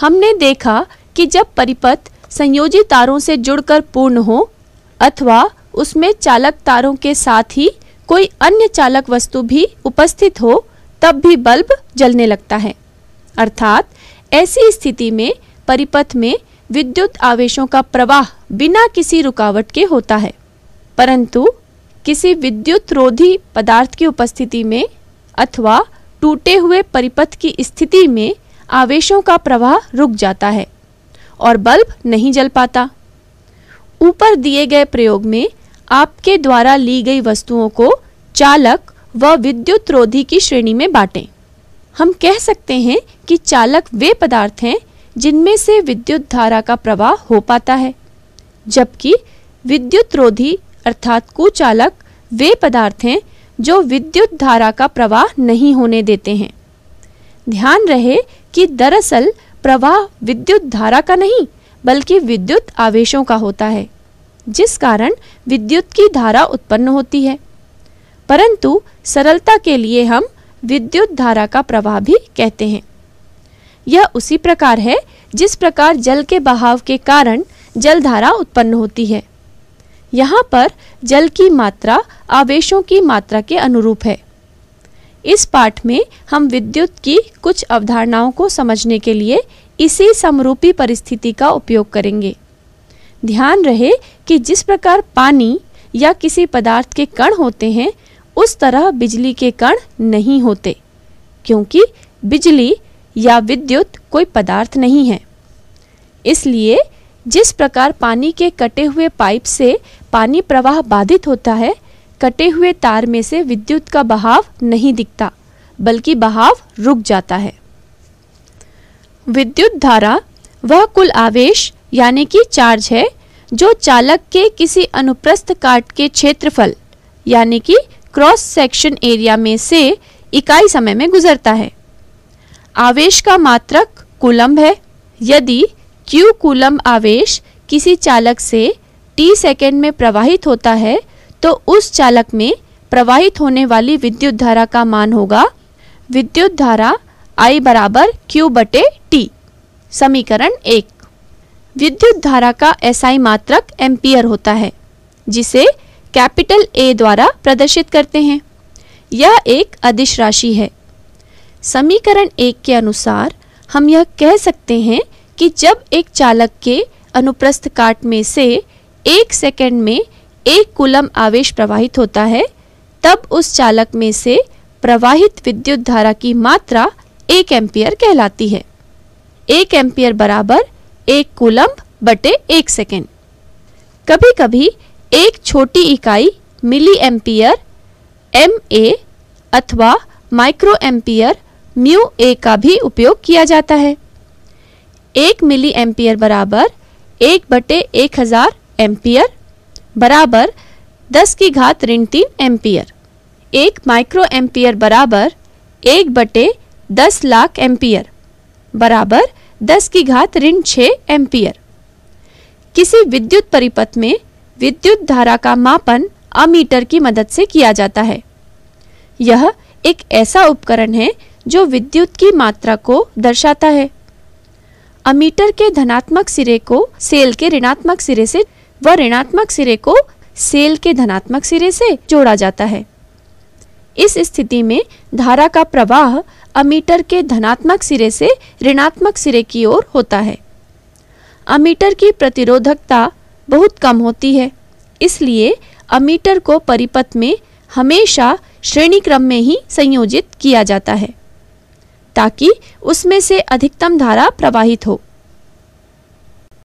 हमने देखा कि जब परिपथ संयोजी तारों से जुड़कर पूर्ण हो अथवा उसमें चालक तारों के साथ ही कोई अन्य चालक वस्तु भी उपस्थित हो तब भी बल्ब जलने लगता है अर्थात ऐसी स्थिति में परिपथ में विद्युत आवेशों का प्रवाह बिना किसी रुकावट के होता है परंतु किसी विद्युत रोधी पदार्थ की उपस्थिति में अथवा टूटे हुए परिपथ की स्थिति में आवेशों का प्रवाह रुक जाता है और बल्ब नहीं जल पाता ऊपर दिए गए प्रयोग में आपके द्वारा ली गई वस्तुओं को चालक व विद्युत रोधी की श्रेणी में बांटें हम कह सकते हैं कि चालक वे पदार्थ हैं जिनमें से विद्युत धारा का प्रवाह हो पाता है जबकि विद्युत रोधी अर्थात कुचालक वे पदार्थ हैं जो विद्युत धारा का प्रवाह नहीं होने देते हैं ध्यान रहे कि दरअसल प्रवाह विद्युत धारा का नहीं बल्कि विद्युत आवेशों का होता है जिस कारण विद्युत की धारा उत्पन्न होती है परंतु सरलता के लिए हम विद्युत धारा का प्रवाह भी कहते हैं यह उसी प्रकार है जिस प्रकार जल के बहाव के कारण जल धारा उत्पन्न होती है यहाँ पर जल की मात्रा आवेशों की मात्रा के अनुरूप है इस पाठ में हम विद्युत की कुछ अवधारणाओं को समझने के लिए इसी समरूपी परिस्थिति का उपयोग करेंगे ध्यान रहे कि जिस प्रकार पानी या किसी पदार्थ के कण होते हैं उस तरह बिजली के कण नहीं होते क्योंकि बिजली या विद्युत कोई पदार्थ नहीं है इसलिए जिस प्रकार पानी के कटे हुए पाइप से पानी प्रवाह बाधित होता है कटे हुए तार में से विद्युत का बहाव नहीं दिखता बल्कि बहाव रुक जाता है विद्युत धारा वह कुल आवेश यानी कि चार्ज है जो चालक के किसी अनुप्रस्थ काट के क्षेत्रफल यानी कि क्रॉस सेक्शन एरिया में से इकाई समय में गुजरता है आवेश का मात्रक कूलम्ब है यदि क्यू कूलम्ब आवेश किसी चालक से टी सेकेंड में प्रवाहित होता है तो उस चालक में प्रवाहित होने वाली विद्युत धारा का मान होगा विद्युत धारा I बराबर Q बटे टी समीकरण एक विद्युत धारा का एसआई मात्रक एम्पियर होता है जिसे कैपिटल ए द्वारा प्रदर्शित करते हैं यह एक अदिश राशि है समीकरण एक के अनुसार हम यह कह सकते हैं कि जब एक चालक के अनुप्रस्थ काट में से एक सेकंड में एक कुलम आवेश प्रवाहित होता है तब उस चालक में से प्रवाहित विद्युत धारा की मात्रा एक एम्पियर कहलाती है एक एम्पियर बराबर एक कुलम्ब बटे एक सेकेंड कभी कभी एक छोटी इकाई मिली एम्पियर एम ए अथवा माइक्रो एम्पियर म्यू ए का भी उपयोग किया जाता है एक मिली एम्पियर बराबर एक बटे एक हजार एम्पियर बराबर 10 की घात ऋण तीन एम्पियर एक माइक्रो एम्पियर बराबर एक बटे दस लाख एम्पियर बराबर 10 की घात ऋण छः एम्पियर किसी विद्युत परिपथ में विद्युत धारा का मापन अमीटर की मदद से किया जाता है यह एक ऐसा उपकरण है जो विद्युत की मात्रा को दर्शाता है अमीटर के धनात्मक सिरे को सेल के ऋणात्मक सिरे से व ऋणात्मक सिरे को सेल के धनात्मक सिरे से जोड़ा जाता है इस स्थिति में धारा का प्रवाह अमीटर के धनात्मक सिरे से ऋणात्मक सिरे की ओर होता है अमीटर की प्रतिरोधकता बहुत कम होती है इसलिए अमीटर को परिपथ में हमेशा श्रेणी क्रम में ही संयोजित किया जाता है ताकि उसमें से अधिकतम धारा प्रवाहित हो